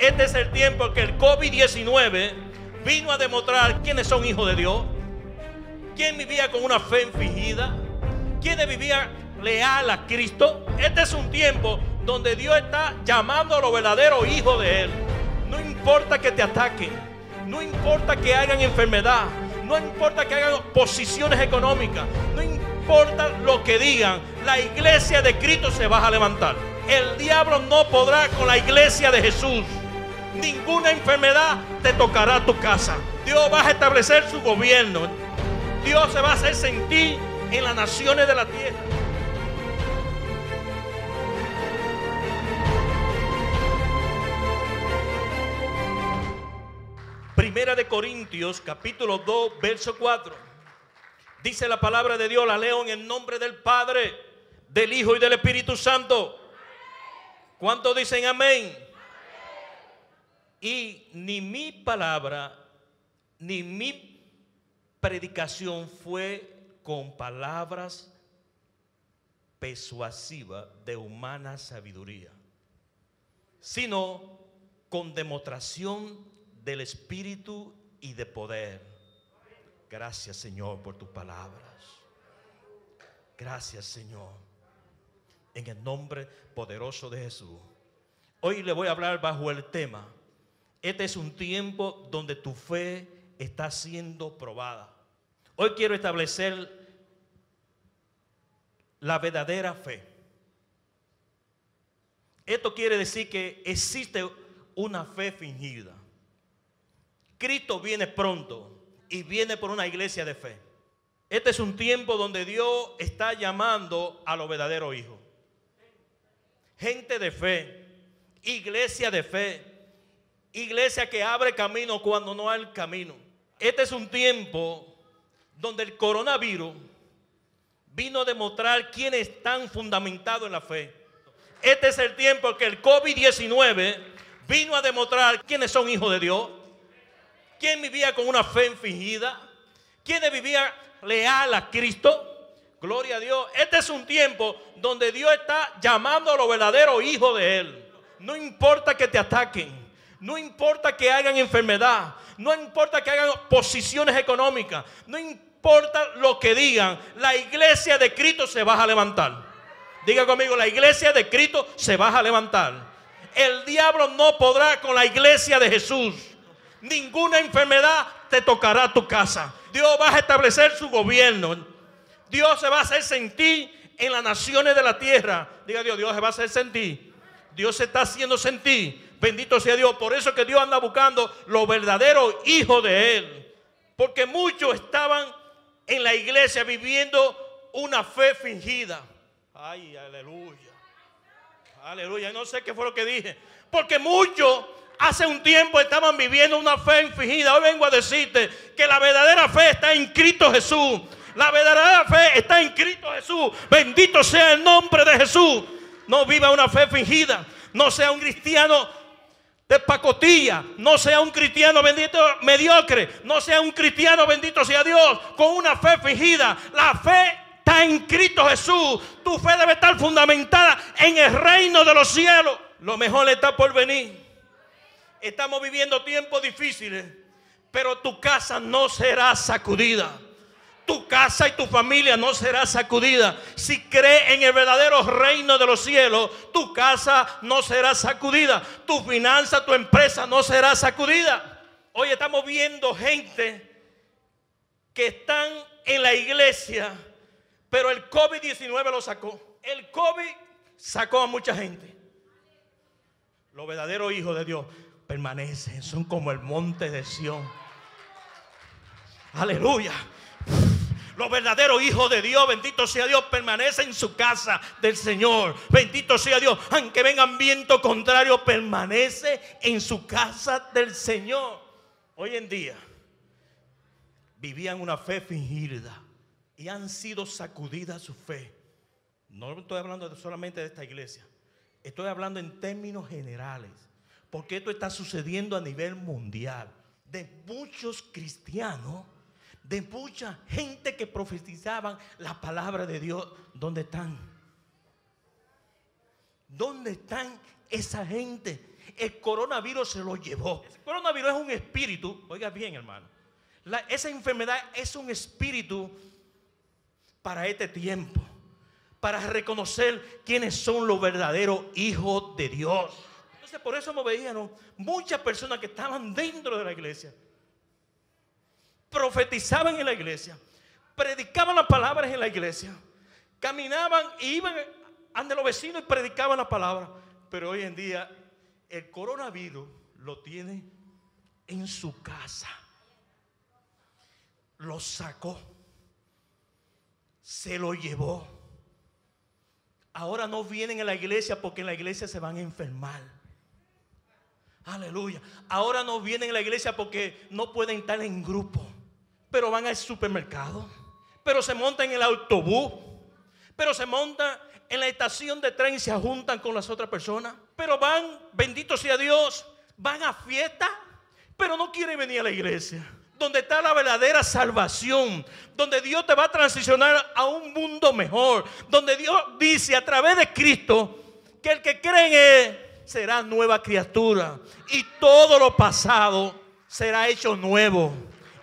Este es el tiempo que el COVID-19 vino a demostrar quiénes son hijos de Dios, quién vivía con una fe fingida, quiénes vivía leal a Cristo. Este es un tiempo donde Dios está llamando a los verdaderos hijos de Él. No importa que te ataquen, no importa que hagan enfermedad, no importa que hagan posiciones económicas, no importa lo que digan, la iglesia de Cristo se va a levantar. El diablo no podrá con la iglesia de Jesús ninguna enfermedad te tocará tu casa. Dios va a establecer su gobierno. Dios se va a hacer sentir en las naciones de la tierra. Primera de Corintios, capítulo 2, verso 4. Dice la palabra de Dios, la leo en el nombre del Padre, del Hijo y del Espíritu Santo. ¿Cuántos dicen amén? Y ni mi palabra, ni mi predicación fue con palabras persuasivas de humana sabiduría, sino con demostración del Espíritu y de poder. Gracias Señor por tus palabras. Gracias Señor. En el nombre poderoso de Jesús. Hoy le voy a hablar bajo el tema este es un tiempo donde tu fe está siendo probada. Hoy quiero establecer la verdadera fe. Esto quiere decir que existe una fe fingida. Cristo viene pronto y viene por una iglesia de fe. Este es un tiempo donde Dios está llamando a los verdaderos hijos. Gente de fe, iglesia de fe, Iglesia que abre camino cuando no hay camino. Este es un tiempo donde el coronavirus vino a demostrar quiénes están fundamentados en la fe. Este es el tiempo que el COVID-19 vino a demostrar quiénes son hijos de Dios, quién vivía con una fe fingida, quiénes vivía leal a Cristo. Gloria a Dios. Este es un tiempo donde Dios está llamando a los verdaderos hijos de Él. No importa que te ataquen. No importa que hagan enfermedad, no importa que hagan posiciones económicas, no importa lo que digan, la iglesia de Cristo se va a levantar. Diga conmigo, la iglesia de Cristo se va a levantar. El diablo no podrá con la iglesia de Jesús. Ninguna enfermedad te tocará tu casa. Dios va a establecer su gobierno. Dios se va a hacer sentir en las naciones de la tierra. Diga Dios, Dios se va a hacer sentir. Dios se está haciendo sentir Bendito sea Dios. Por eso que Dios anda buscando los verdaderos hijos de Él. Porque muchos estaban en la iglesia viviendo una fe fingida. Ay, aleluya. Aleluya. No sé qué fue lo que dije. Porque muchos hace un tiempo estaban viviendo una fe fingida Hoy vengo a decirte que la verdadera fe está en Cristo Jesús. La verdadera fe está en Cristo Jesús. Bendito sea el nombre de Jesús. No viva una fe fingida. No sea un cristiano de pacotilla, no sea un cristiano bendito mediocre, no sea un cristiano bendito sea Dios, con una fe fingida. La fe está en Cristo Jesús. Tu fe debe estar fundamentada en el reino de los cielos. Lo mejor está por venir. Estamos viviendo tiempos difíciles, pero tu casa no será sacudida tu casa y tu familia no será sacudida. Si cree en el verdadero reino de los cielos, tu casa no será sacudida. Tu finanza, tu empresa no será sacudida. Hoy estamos viendo gente que están en la iglesia, pero el COVID-19 lo sacó. El COVID sacó a mucha gente. Los verdaderos hijos de Dios permanecen, son como el monte de Sión. Aleluya. Los verdaderos hijos de Dios, bendito sea Dios, permanecen en su casa del Señor. Bendito sea Dios, aunque vengan viento contrario, permanece en su casa del Señor. Hoy en día vivían una fe fingida y han sido sacudidas su fe. No estoy hablando solamente de esta iglesia, estoy hablando en términos generales, porque esto está sucediendo a nivel mundial de muchos cristianos de mucha gente que profetizaban la palabra de Dios. ¿Dónde están? ¿Dónde están esa gente? El coronavirus se lo llevó. El coronavirus es un espíritu. Oiga bien, hermano. esa enfermedad es un espíritu para este tiempo. Para reconocer quiénes son los verdaderos hijos de Dios. Entonces, por eso me veían muchas personas que estaban dentro de la iglesia profetizaban en la iglesia, predicaban las palabras en la iglesia, caminaban iban ante los vecinos y predicaban la palabra. Pero hoy en día el coronavirus lo tiene en su casa. Lo sacó. Se lo llevó. Ahora no vienen a la iglesia porque en la iglesia se van a enfermar. Aleluya. Ahora no vienen a la iglesia porque no pueden estar en grupo pero van al supermercado, pero se monta en el autobús, pero se monta en la estación de tren y se juntan con las otras personas, pero van, bendito sea Dios, van a fiesta, pero no quieren venir a la iglesia donde está la verdadera salvación, donde Dios te va a transicionar a un mundo mejor, donde Dios dice a través de Cristo que el que cree en Él será nueva criatura y todo lo pasado será hecho nuevo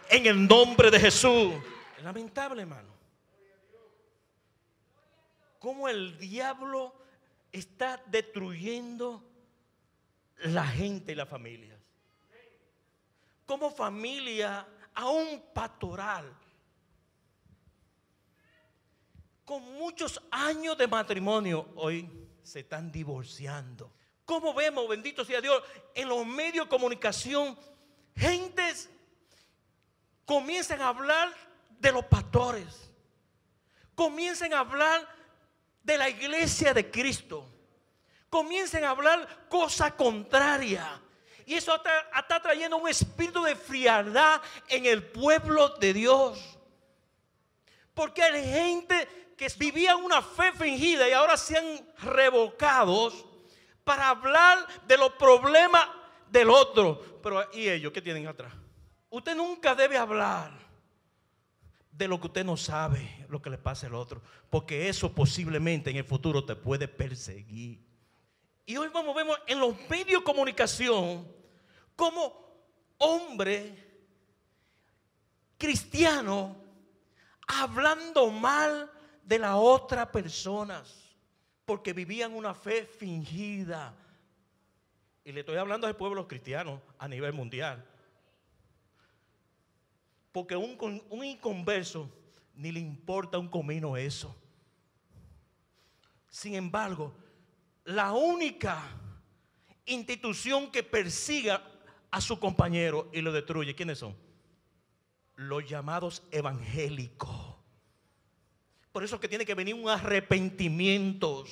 en el nombre de Jesús. Lamentable, hermano. como el diablo está destruyendo la gente y las familias. Como familia, a un pastoral, con muchos años de matrimonio, hoy se están divorciando. Como vemos, bendito sea Dios, en los medios de comunicación, gentes comiencen a hablar de los pastores, comiencen a hablar de la iglesia de Cristo, comiencen a hablar cosa contraria. Y eso está, trayendo un espíritu de frialdad en el pueblo de Dios. Porque hay gente que vivía una fe fingida y ahora se han revocado para hablar de los problemas del otro. Pero ¿y ellos qué tienen atrás? Usted nunca debe hablar de lo que usted no sabe, lo que le pasa al otro, porque eso posiblemente en el futuro te puede perseguir. Y hoy vamos vemos en los medios de comunicación como hombre cristiano hablando mal de las otras personas, porque vivían una fe fingida. Y le estoy hablando al pueblo cristiano a nivel mundial porque un, un inconverso ni le importa un comino eso. Sin embargo, la única institución que persiga a su compañero y lo destruye, ¿quiénes son? Los llamados evangélicos. Por eso que tiene que venir un arrepentimiento.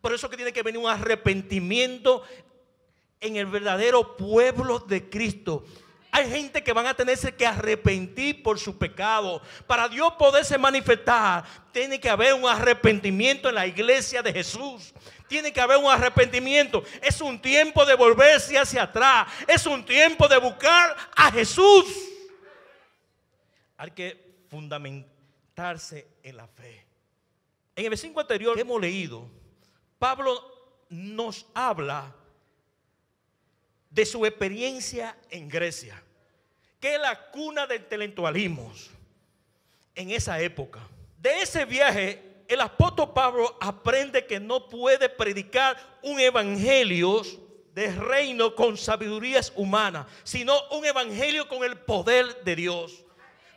Por eso que tiene que venir un arrepentimiento en el verdadero pueblo de Cristo. Hay gente que van a tenerse que arrepentir por su pecado. Para Dios poderse manifestar, tiene que haber un arrepentimiento en la iglesia de Jesús. Tiene que haber un arrepentimiento. Es un tiempo de volverse hacia atrás. Es un tiempo de buscar a Jesús. Hay que fundamentarse en la fe. En el versículo anterior hemos leído, Pablo nos habla de su experiencia en Grecia, que es la cuna del intelectualismo en esa época. De ese viaje, el apóstol Pablo aprende que no puede predicar un evangelio de reino con sabidurías humanas, sino un evangelio con el poder de Dios.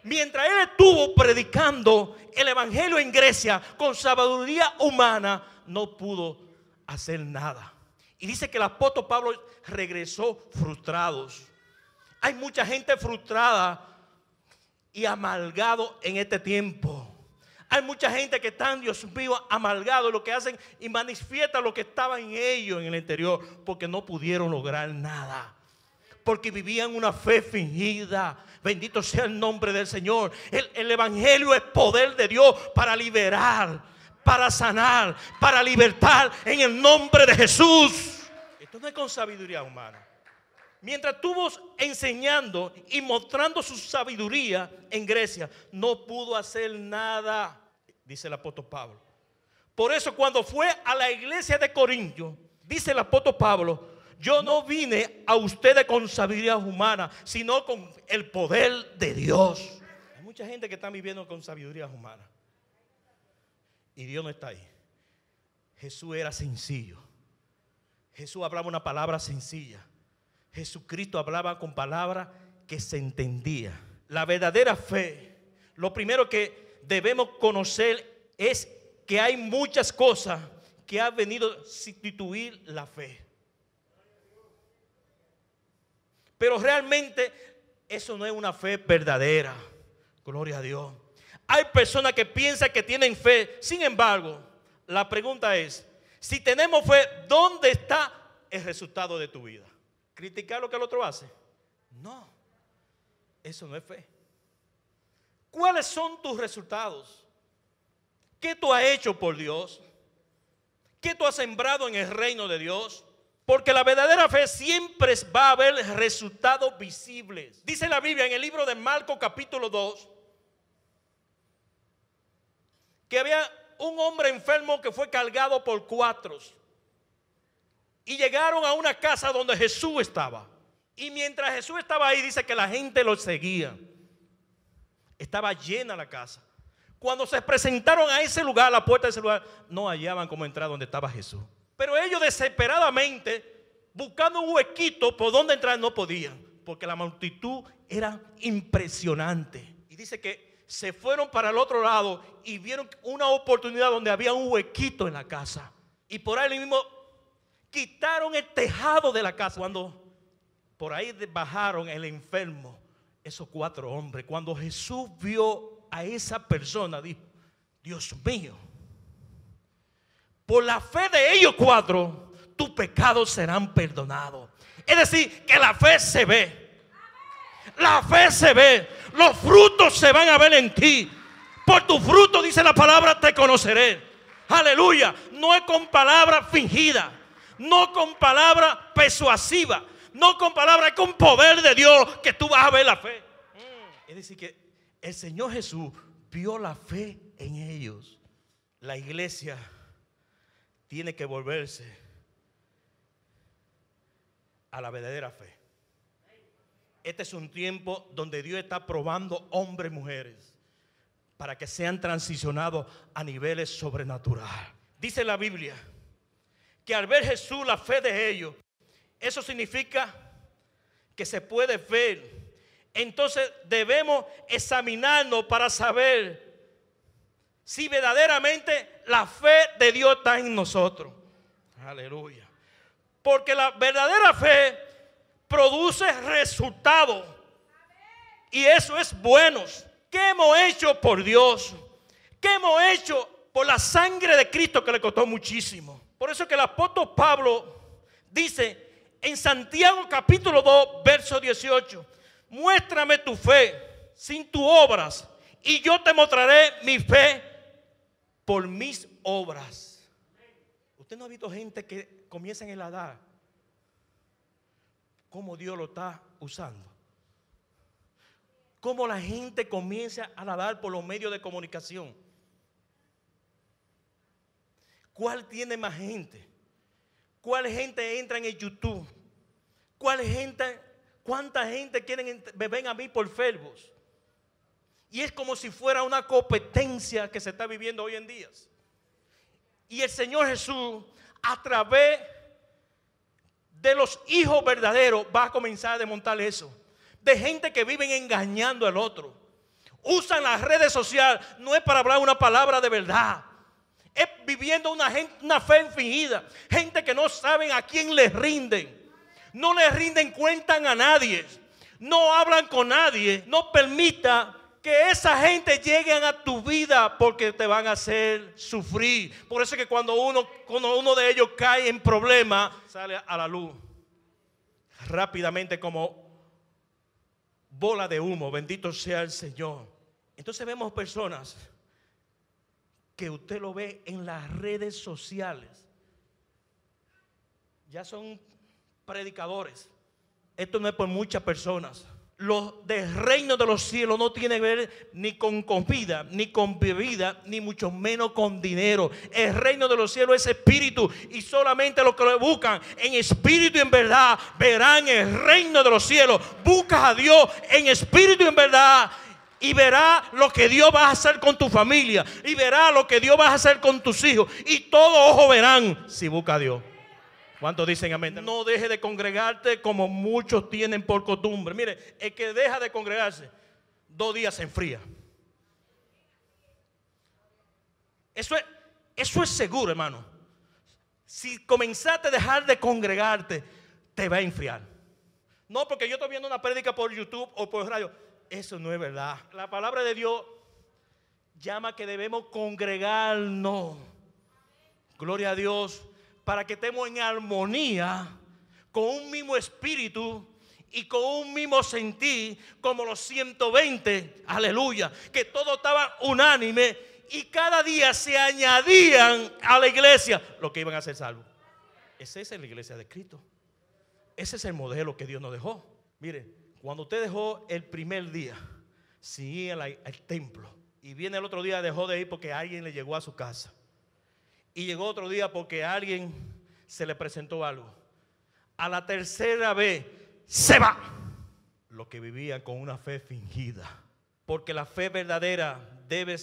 Mientras él estuvo predicando el evangelio en Grecia con sabiduría humana, no pudo hacer nada. Y dice que el apóstol Pablo regresó frustrados. Hay mucha gente frustrada y amalgado en este tiempo. Hay mucha gente que están, Dios vivo amalgado lo que hacen y manifiesta lo que estaba en ellos en el interior, porque no pudieron lograr nada. Porque vivían una fe fingida. Bendito sea el nombre del Señor. El, el Evangelio es poder de Dios para liberar para sanar, para libertar en el nombre de Jesús. Esto no es con sabiduría humana. Mientras estuvo enseñando y mostrando su sabiduría en Grecia, no pudo hacer nada, dice el apóstol Pablo. Por eso cuando fue a la iglesia de Corinto dice el apóstol Pablo, yo no vine a ustedes con sabiduría humana, sino con el poder de Dios. Hay mucha gente que está viviendo con sabiduría humana y Dios no está ahí. Jesús era sencillo. Jesús hablaba una palabra sencilla. Jesucristo hablaba con palabras que se entendía. La verdadera fe, lo primero que debemos conocer es que hay muchas cosas que han venido a sustituir la fe. Pero realmente eso no es una fe verdadera. Gloria a Dios. Hay personas que piensan que tienen fe. Sin embargo, la pregunta es, si tenemos fe, ¿dónde está el resultado de tu vida? ¿Criticar lo que el otro hace? No, eso no es fe. ¿Cuáles son tus resultados? ¿Qué tú has hecho por Dios? ¿Qué tú has sembrado en el reino de Dios? Porque la verdadera fe siempre va a haber resultados visibles. Dice la Biblia en el libro de Marcos capítulo 2, que había un hombre enfermo que fue cargado por cuatro. Y llegaron a una casa donde Jesús estaba. Y mientras Jesús estaba ahí, dice que la gente lo seguía. Estaba llena la casa. Cuando se presentaron a ese lugar, a la puerta de ese lugar, no hallaban cómo entrar donde estaba Jesús. Pero ellos desesperadamente, buscando un huequito por donde entrar, no podían. Porque la multitud era impresionante. Y dice que se fueron para el otro lado y vieron una oportunidad donde había un huequito en la casa. Y por ahí mismo quitaron el tejado de la casa. Cuando por ahí bajaron el enfermo, esos cuatro hombres, cuando Jesús vio a esa persona, dijo, Dios mío, por la fe de ellos cuatro, tus pecados serán perdonados. Es decir, que la fe se ve. La fe se ve. Los frutos se van a ver en ti. Por tu fruto, dice la palabra, te conoceré. Aleluya. No es con palabra fingida. No con palabra persuasiva. No con palabra, es con poder de Dios que tú vas a ver la fe. Es decir, que el Señor Jesús vio la fe en ellos. La iglesia tiene que volverse a la verdadera fe este es un tiempo donde Dios está probando hombres y mujeres para que sean transicionados a niveles sobrenaturales. Dice la Biblia que al ver Jesús la fe de ellos, eso significa que se puede ver. Entonces debemos examinarnos para saber si verdaderamente la fe de Dios está en nosotros. Aleluya. Porque la verdadera fe produce resultado. Y eso es bueno. ¿Qué hemos hecho por Dios? ¿Qué hemos hecho por la sangre de Cristo que le costó muchísimo? Por eso que el apóstol Pablo dice en Santiago capítulo 2, verso 18, muéstrame tu fe sin tus obras y yo te mostraré mi fe por mis obras. Usted no ha visto gente que comienza en el Adar cómo Dios lo está usando. Cómo la gente comienza a nadar por los medios de comunicación. ¿Cuál tiene más gente? ¿Cuál gente entra en YouTube? ¿Cuál gente, cuánta gente quieren me ven a mí por Facebook? Y es como si fuera una competencia que se está viviendo hoy en día. Y el Señor Jesús, a través de de los hijos verdaderos va a comenzar a desmontar eso. De gente que viven engañando al otro. Usan las redes sociales, no es para hablar una palabra de verdad. Es viviendo una, gente, una fe fingida. Gente que no saben a quién les rinden. No les rinden cuentan a nadie. No hablan con nadie. No permita que esa gente llegue a tu vida porque te van a hacer sufrir. Por eso que cuando uno, cuando uno de ellos cae en problema sale a la luz rápidamente como bola de humo. Bendito sea el Señor. Entonces vemos personas que usted lo ve en las redes sociales. Ya son predicadores. Esto no es por muchas personas. Lo del reino de los cielos no tiene que ver ni con comida, ni con bebida, ni mucho menos con dinero. El reino de los cielos es espíritu y solamente los que lo buscan en espíritu y en verdad verán el reino de los cielos. Buscas a Dios en espíritu y en verdad y verá lo que Dios va a hacer con tu familia y verá lo que Dios va a hacer con tus hijos y todos ojo verán si busca a Dios. ¿Cuántos dicen amén? No deje de congregarte como muchos tienen por costumbre. Mire, el que deja de congregarse, dos días se enfría. Eso es, eso es seguro, hermano. Si comenzaste a dejar de congregarte, te va a enfriar. No porque yo estoy viendo una prédica por YouTube o por radio. Eso no es verdad. La palabra de Dios llama que debemos congregarnos. Gloria a Dios para que estemos en armonía con un mismo espíritu y con un mismo sentir, como los 120, aleluya, que todo estaba unánime y cada día se añadían a la iglesia lo que iban a ser salvos. Esa es la iglesia de Cristo. Ese es el modelo que Dios nos dejó. Mire, cuando usted dejó el primer día, sí al, al templo y viene el otro día dejó de ir porque alguien le llegó a su casa y llegó otro día porque alguien se le presentó algo. A la tercera vez se va. Lo que vivía con una fe fingida. Porque la fe verdadera debe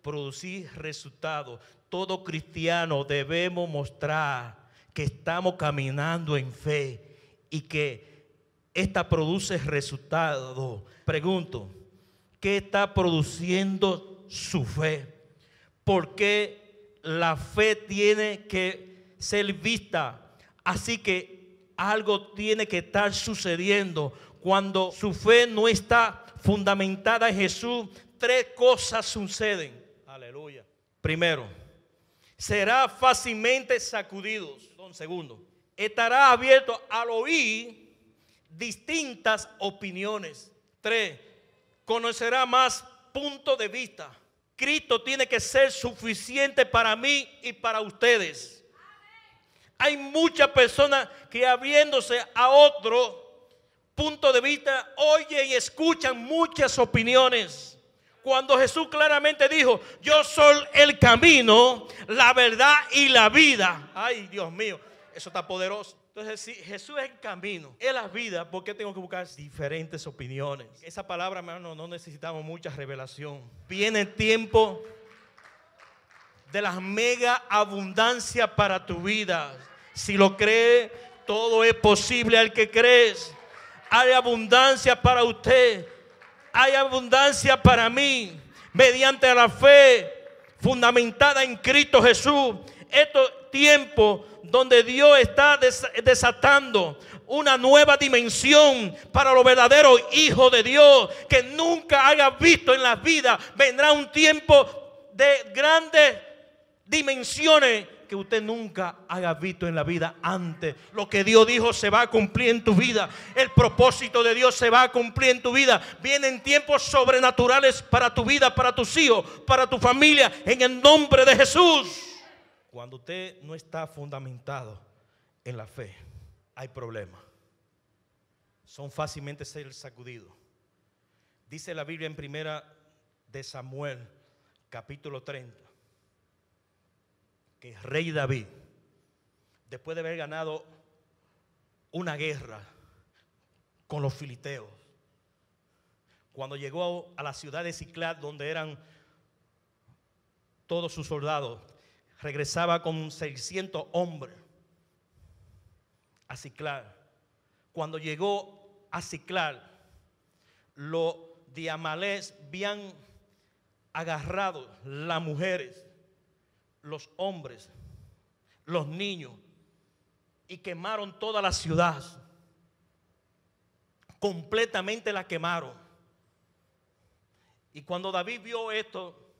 producir resultados. Todo cristiano debemos mostrar que estamos caminando en fe y que esta produce resultados. Pregunto, ¿qué está produciendo su fe? ¿Por qué la fe tiene que ser vista. Así que algo tiene que estar sucediendo. Cuando su fe no está fundamentada en Jesús, tres cosas suceden. Aleluya. Primero, será fácilmente sacudido Segundo, estará abierto al oír distintas opiniones. Tres, conocerá más puntos de vista. Cristo tiene que ser suficiente para mí y para ustedes. Hay muchas personas que abriéndose a otro punto de vista, oyen y escuchan muchas opiniones. Cuando Jesús claramente dijo, yo soy el camino, la verdad y la vida. Ay, Dios mío, eso está poderoso. Entonces, si Jesús es el camino, es la vida, ¿por qué tengo que buscar diferentes opiniones? Esa palabra, hermano, no necesitamos mucha revelación. Viene el tiempo de las mega abundancia para tu vida. Si lo crees, todo es posible al que crees. Hay abundancia para usted. Hay abundancia para mí. Mediante la fe fundamentada en Cristo Jesús. Esto, tiempo donde Dios está desatando una nueva dimensión para los verdaderos hijos de Dios que nunca hagas visto en la vida. Vendrá un tiempo de grandes dimensiones que usted nunca haya visto en la vida antes. Lo que Dios dijo se va a cumplir en tu vida. El propósito de Dios se va a cumplir en tu vida. Vienen tiempos sobrenaturales para tu vida, para tus hijos, para tu familia, en el nombre de Jesús. Cuando usted no está fundamentado en la fe, hay problemas. Son fácilmente ser sacudidos. Dice la Biblia en primera de Samuel, capítulo 30, que el rey David, después de haber ganado una guerra con los filisteos, cuando llegó a la ciudad de Ciclad, donde eran todos sus soldados, regresaba con 600 hombres a Ciclar. Cuando llegó a Ciclar, los de habían agarrado las mujeres, los hombres, los niños y quemaron toda la ciudad. Completamente la quemaron. Y cuando David vio esto,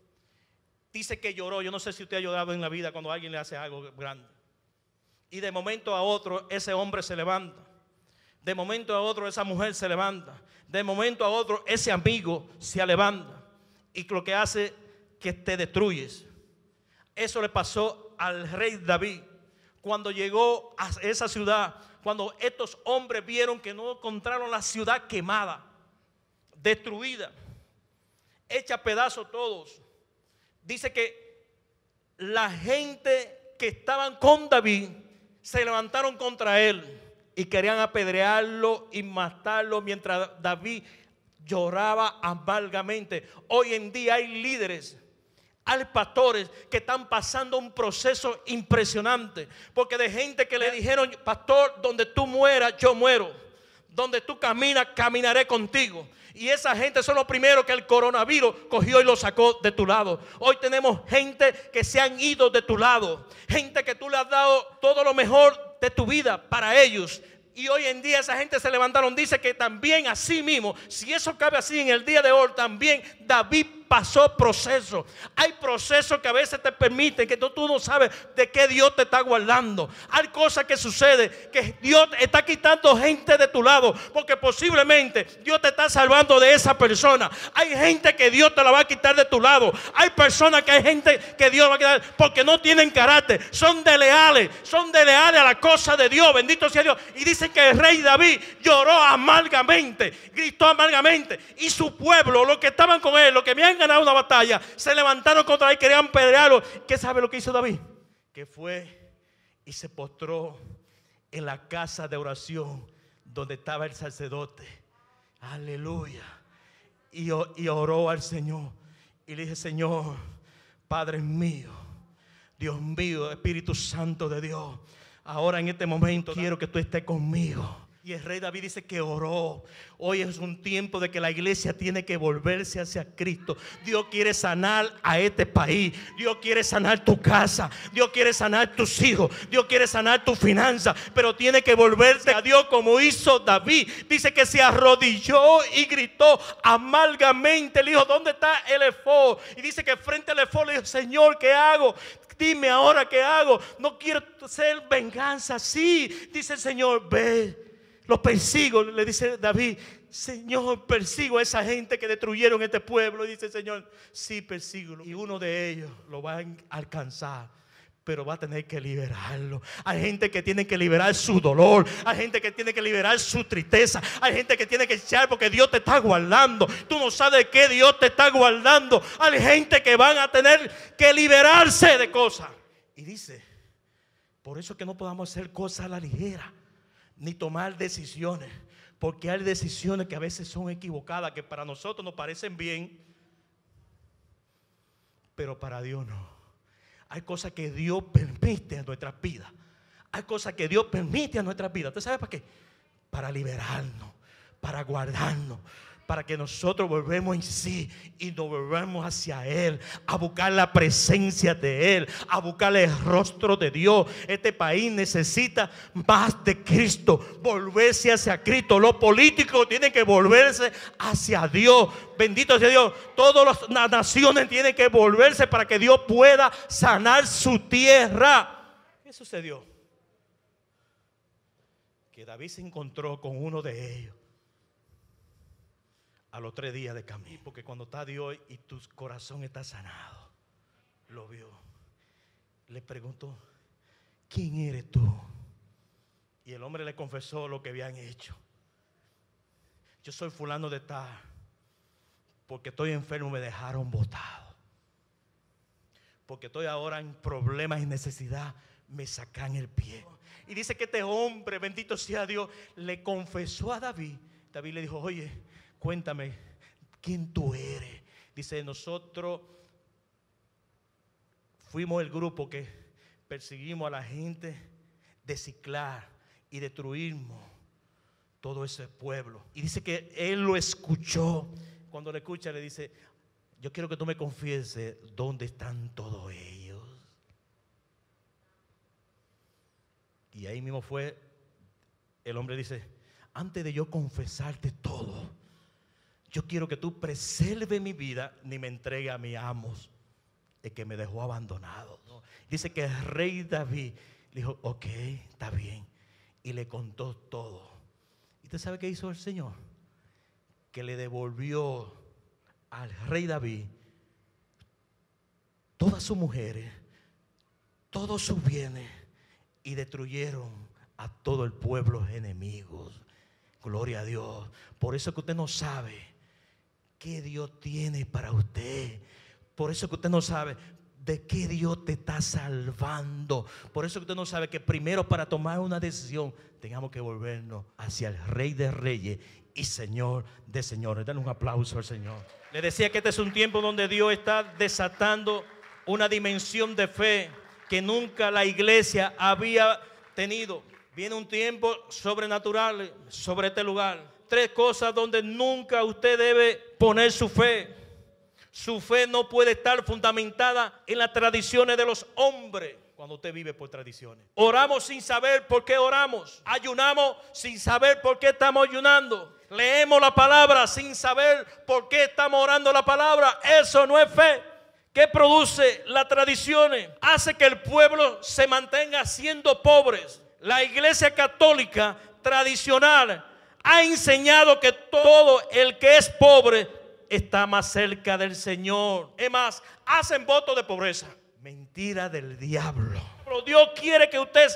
Dice que lloró. Yo no sé si usted ha llorado en la vida cuando alguien le hace algo grande. Y de momento a otro ese hombre se levanta. De momento a otro esa mujer se levanta. De momento a otro ese amigo se levanta. Y lo que hace que te destruyes. Eso le pasó al rey David. Cuando llegó a esa ciudad, cuando estos hombres vieron que no encontraron la ciudad quemada, destruida, hecha pedazos todos, dice que la gente que estaban con David se levantaron contra él y querían apedrearlo y matarlo mientras David lloraba amargamente. Hoy en día hay líderes hay pastores que están pasando un proceso impresionante. Porque de gente que le dijeron, pastor, donde tú mueras, yo muero donde tú caminas, caminaré contigo. Y esa gente son los primeros que el coronavirus cogió y lo sacó de tu lado. Hoy tenemos gente que se han ido de tu lado. Gente que tú le has dado todo lo mejor de tu vida para ellos. Y hoy en día esa gente se levantaron. Dice que también así mismo, si eso cabe así en el día de hoy, también David pasó proceso. Hay procesos que a veces te permiten que tú, no sabes de qué Dios te está guardando. Hay cosas que suceden que Dios está quitando gente de tu lado porque posiblemente Dios te está salvando de esa persona. Hay gente que Dios te la va a quitar de tu lado. Hay personas que hay gente que Dios va a quitar porque no tienen carácter. Son desleales, son desleales a la cosa de Dios. Bendito sea Dios. Y dice que el rey David lloró amargamente, gritó amargamente. Y su pueblo, los que estaban con él, los que me han ganar una batalla, se levantaron contra él, querían pedrearlo. ¿Qué sabe lo que hizo David? Que fue y se postró en la casa de oración donde estaba el sacerdote. Aleluya. Y, y oró al Señor. Y le dije, Señor, Padre mío, Dios mío, Espíritu Santo de Dios, ahora en este momento quiero que tú estés conmigo. Y el rey David dice que oró. Hoy es un tiempo de que la iglesia tiene que volverse hacia Cristo. Dios quiere sanar a este país. Dios quiere sanar tu casa. Dios quiere sanar tus hijos. Dios quiere sanar tu finanza. Pero tiene que volverse a Dios como hizo David. Dice que se arrodilló y gritó amargamente. Le dijo, ¿dónde está el efó? Y dice que frente al efó le dijo, Señor, ¿qué hago? Dime ahora qué hago. No quiero ser venganza. Sí, dice el Señor, ve los persigo, le dice David, Señor, persigo a esa gente que destruyeron este pueblo. Y dice, Señor, sí, persigo Y uno de ellos lo va a alcanzar pero va a tener que liberarlo. Hay gente que tiene que liberar su dolor, hay gente que tiene que liberar su tristeza, hay gente que tiene que echar porque Dios te está guardando. Tú no sabes qué Dios te está guardando. Hay gente que van a tener que liberarse de cosas. Y dice, por eso que no podamos hacer cosas a la ligera ni tomar decisiones, porque hay decisiones que a veces son equivocadas, que para nosotros nos parecen bien, pero para Dios no. Hay cosas que Dios permite en nuestras vidas. Hay cosas que Dios permite en nuestras vidas. ¿Usted sabe para qué? Para liberarnos, para guardarnos, para que nosotros volvemos en sí y nos volvemos hacia Él, a buscar la presencia de Él, a buscar el rostro de Dios. Este país necesita más de Cristo, volverse hacia Cristo. Los políticos tienen que volverse hacia Dios. Bendito sea Dios. Todas las naciones tienen que volverse para que Dios pueda sanar su tierra. ¿Qué sucedió? Que David se encontró con uno de ellos a los tres días de camino. Porque cuando está Dios y tu corazón está sanado, lo vio. Le preguntó, ¿quién eres tú? Y el hombre le confesó lo que habían hecho. Yo soy fulano de tal, porque estoy enfermo, me dejaron botado. Porque estoy ahora en problemas y necesidad, me sacan el pie. Y dice que este hombre, bendito sea Dios, le confesó a David. David le dijo, oye, cuéntame quién tú eres. Dice, nosotros fuimos el grupo que perseguimos a la gente de ciclar y destruimos todo ese pueblo. Y dice que él lo escuchó. Cuando le escucha le dice, yo quiero que tú me confieses dónde están todos ellos. Y ahí mismo fue, el hombre dice, antes de yo confesarte todo, yo quiero que tú preserve mi vida ni me entregue a mi amos, el que me dejó abandonado. Dice que el rey David le dijo, ok, está bien. Y le contó todo. ¿Y usted sabe qué hizo el Señor? Que le devolvió al rey David todas sus mujeres, todos sus bienes y destruyeron a todo el pueblo enemigos. Gloria a Dios. Por eso que usted no sabe qué Dios tiene para usted. Por eso que usted no sabe, de qué Dios te está salvando. Por eso que usted no sabe que primero para tomar una decisión tengamos que volvernos hacia el Rey de Reyes y Señor de Señores. Denle un aplauso al Señor. Le decía que este es un tiempo donde Dios está desatando una dimensión de fe que nunca la iglesia había tenido. Viene un tiempo sobrenatural sobre este lugar tres cosas donde nunca usted debe poner su fe. Su fe no puede estar fundamentada en las tradiciones de los hombres cuando usted vive por tradiciones. Oramos sin saber por qué oramos. Ayunamos sin saber por qué estamos ayunando. Leemos la palabra sin saber por qué estamos orando la palabra. Eso no es fe. ¿Qué produce las tradiciones? Hace que el pueblo se mantenga siendo pobres. La iglesia católica tradicional ha enseñado que todo el que es pobre está más cerca del Señor. Es más, hacen voto de pobreza. Mentira del diablo. Pero Dios quiere que usted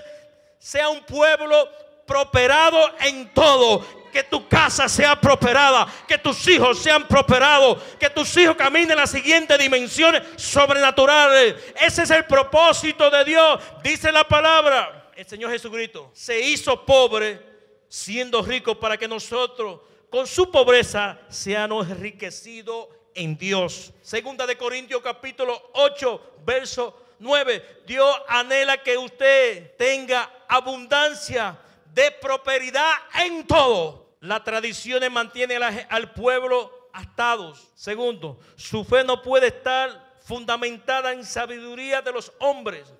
sea un pueblo prosperado en todo. Que tu casa sea prosperada, que tus hijos sean prosperados, que tus hijos caminen las siguientes dimensiones sobrenaturales. Ese es el propósito de Dios, dice la palabra. El Señor Jesucristo se hizo pobre siendo rico para que nosotros con su pobreza seamos enriquecidos en Dios. Segunda de Corintios capítulo 8, verso 9. Dios anhela que usted tenga abundancia de prosperidad en todo. Las tradiciones mantienen al pueblo atados. Segundo, su fe no puede estar fundamentada en sabiduría de los hombres.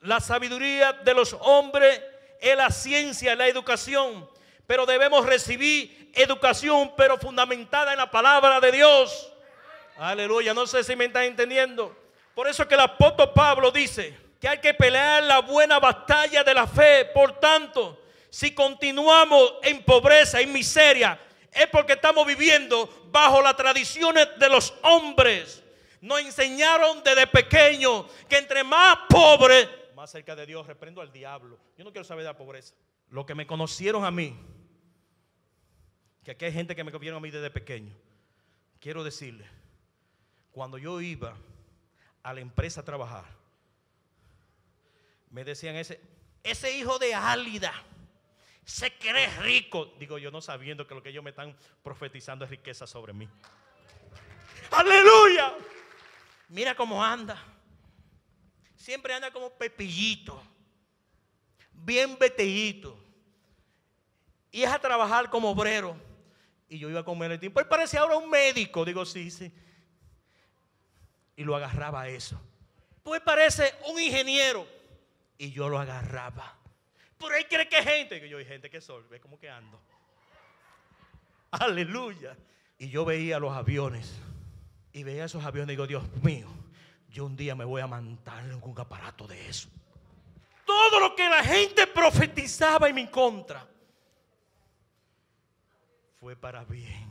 La sabiduría de los hombres es la ciencia, es la educación. Pero debemos recibir educación, pero fundamentada en la palabra de Dios. Aleluya, no sé si me están entendiendo. Por eso que el apóstol Pablo dice que hay que pelear la buena batalla de la fe. Por tanto, si continuamos en pobreza, en miseria, es porque estamos viviendo bajo las tradiciones de los hombres. Nos enseñaron desde pequeño que entre más pobre, más cerca de Dios, reprendo al diablo. Yo no quiero saber de la pobreza. Lo que me conocieron a mí, que aquí hay gente que me conocieron a mí desde pequeño, quiero decirle, cuando yo iba a la empresa a trabajar, me decían ese, ese hijo de Álida se cree rico. Digo yo, no sabiendo que lo que ellos me están profetizando es riqueza sobre mí. Aleluya. Mira cómo anda siempre anda como pepillito, bien veteíto. Y es a trabajar como obrero. Y yo iba a el tiempo. Pues parece ahora un médico. Digo, sí, sí. Y lo agarraba a eso. Pues parece un ingeniero. Y yo lo agarraba. Por ahí cree que gente. Y yo, hay gente que soy. Ve como que ando. Aleluya. Y yo veía los aviones. Y veía esos aviones. Y digo, Dios mío yo un día me voy a mandar con un aparato de eso. Todo lo que la gente profetizaba en mi contra fue para bien.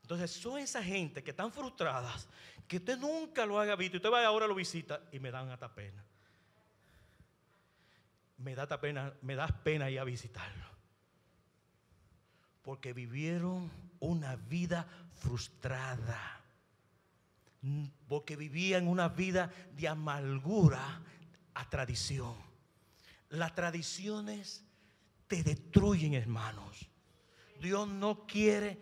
Entonces son esa gente que están frustradas, que usted nunca lo haya visto. Usted va ahora lo visita y me dan hasta pena. Me da pena, me das pena ir a visitarlo. Porque vivieron una vida frustrada porque vivían una vida de amargura a tradición. Las tradiciones te destruyen, hermanos. Dios no quiere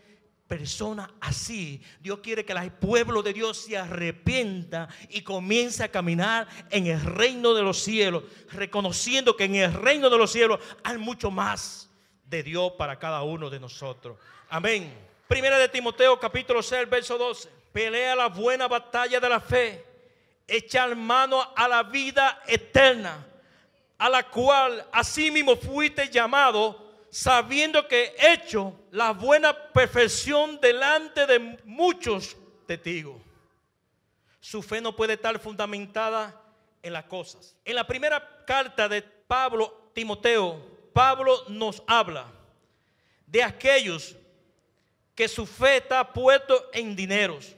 personas así. Dios quiere que el pueblo de Dios se arrepienta y comience a caminar en el reino de los cielos, reconociendo que en el reino de los cielos hay mucho más de Dios para cada uno de nosotros. Amén. Primera de Timoteo capítulo 6, verso 12 pelea la buena batalla de la fe, echar mano a la vida eterna, a la cual asimismo fuiste llamado, sabiendo que he hecho la buena perfección delante de muchos testigos. Su fe no puede estar fundamentada en las cosas. En la primera carta de Pablo Timoteo, Pablo nos habla de aquellos que su fe está puesto en dineros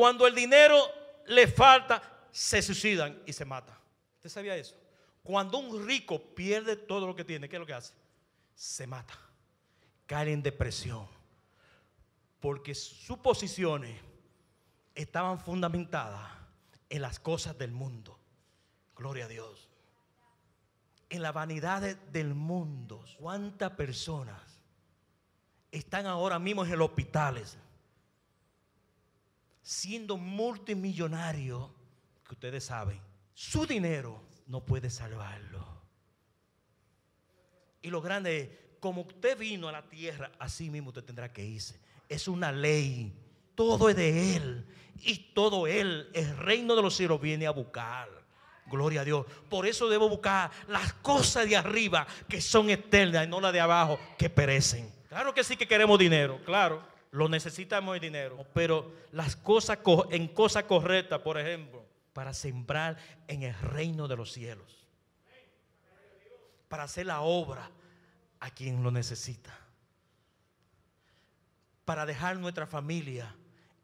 cuando el dinero le falta, se suicidan y se matan. ¿Usted sabía eso? Cuando un rico pierde todo lo que tiene, ¿qué es lo que hace? Se mata. Cae en depresión. Porque sus posiciones estaban fundamentadas en las cosas del mundo. Gloria a Dios. En las vanidades del mundo. ¿Cuántas personas están ahora mismo en los hospitales? siendo multimillonario, que ustedes saben, su dinero no puede salvarlo. Y lo grande es, como usted vino a la tierra, así mismo usted tendrá que irse. Es una ley. Todo es de Él. Y todo Él, el reino de los cielos, viene a buscar. Gloria a Dios. Por eso debo buscar las cosas de arriba que son eternas y no las de abajo que perecen. Claro que sí que queremos dinero, claro lo necesitamos el dinero, pero las cosas en cosas correctas, por ejemplo, para sembrar en el reino de los cielos, para hacer la obra a quien lo necesita, para dejar nuestra familia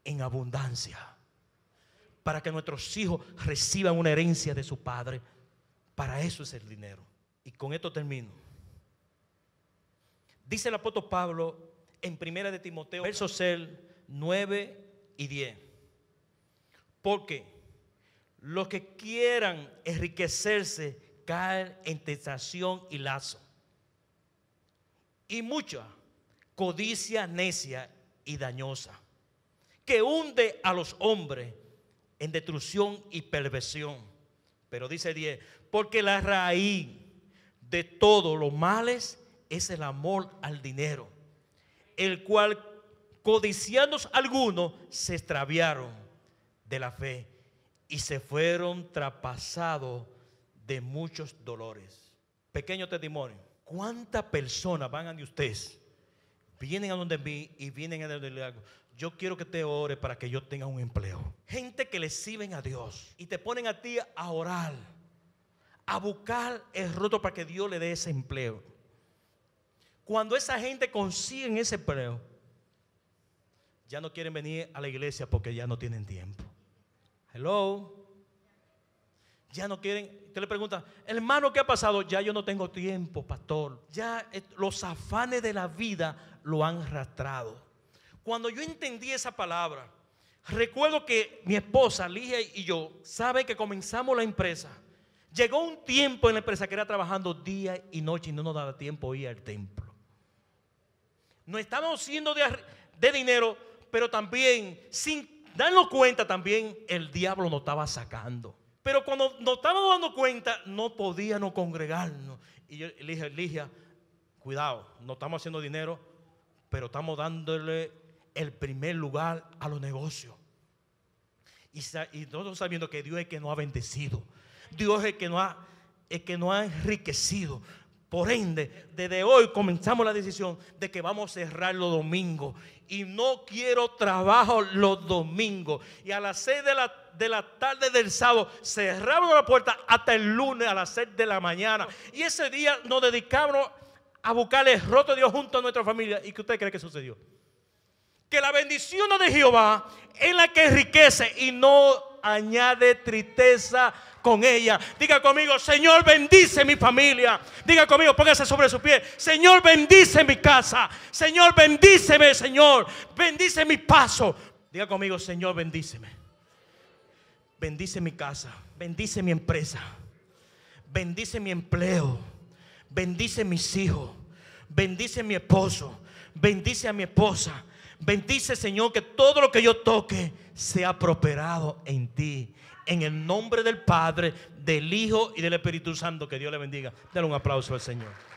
en abundancia, para que nuestros hijos reciban una herencia de su padre. Para eso es el dinero. Y con esto termino. Dice el apóstol Pablo en Primera de Timoteo, versos 9 y 10. Porque los que quieran enriquecerse caen en tentación y lazo. Y mucha codicia necia y dañosa, que hunde a los hombres en destrucción y perversión. Pero dice 10, porque la raíz de todos los males es el amor al dinero el cual codiciando algunos se extraviaron de la fe y se fueron trapasados de muchos dolores. Pequeño testimonio. ¿Cuántas personas van a ustedes? Vienen a donde vi y vienen a donde le Yo quiero que te ore para que yo tenga un empleo. Gente que le sirven a Dios y te ponen a ti a orar, a buscar el roto para que Dios le dé ese empleo. Cuando esa gente consigue ese empleo, ya no quieren venir a la iglesia porque ya no tienen tiempo. Hello. Ya no quieren. Usted le pregunta, hermano, ¿qué ha pasado? Ya yo no tengo tiempo, pastor. Ya eh, los afanes de la vida lo han arrastrado. Cuando yo entendí esa palabra, recuerdo que mi esposa, Ligia y yo, sabe que comenzamos la empresa. Llegó un tiempo en la empresa que era trabajando día y noche y no nos daba tiempo ir al templo. No estamos siendo de, dinero, pero también, sin darnos cuenta también, el diablo nos estaba sacando. Pero cuando nos estábamos dando cuenta, no podíamos congregarnos. Y yo le dije, Ligia, cuidado, no estamos haciendo dinero, pero estamos dándole el primer lugar a los negocios. Y, y nosotros sabiendo que Dios es que nos ha bendecido. Dios es que no ha, el que nos ha enriquecido. Por ende, desde hoy comenzamos la decisión de que vamos a cerrar los domingos. Y no quiero trabajo los domingos. Y a las 6 de la, de la tarde del sábado cerramos la puerta hasta el lunes a las 6 de la mañana. Y ese día nos dedicamos a buscar el roto de Dios junto a nuestra familia. ¿Y qué usted cree que sucedió? Que la bendición de Jehová es la que enriquece y no añade tristeza con ella. Diga conmigo, Señor, bendice mi familia. Diga conmigo, póngase sobre su pie. Señor, bendice mi casa. Señor, bendíceme, Señor. Bendice mi paso. Diga conmigo, Señor, bendíceme. Bendice mi casa. Bendice mi empresa. Bendice mi empleo. Bendice mis hijos. Bendice mi esposo. Bendice a mi esposa Bendice, Señor, que todo lo que yo toque sea prosperado en ti. En el nombre del Padre, del Hijo y del Espíritu Santo. Que Dios le bendiga. Dale un aplauso al Señor.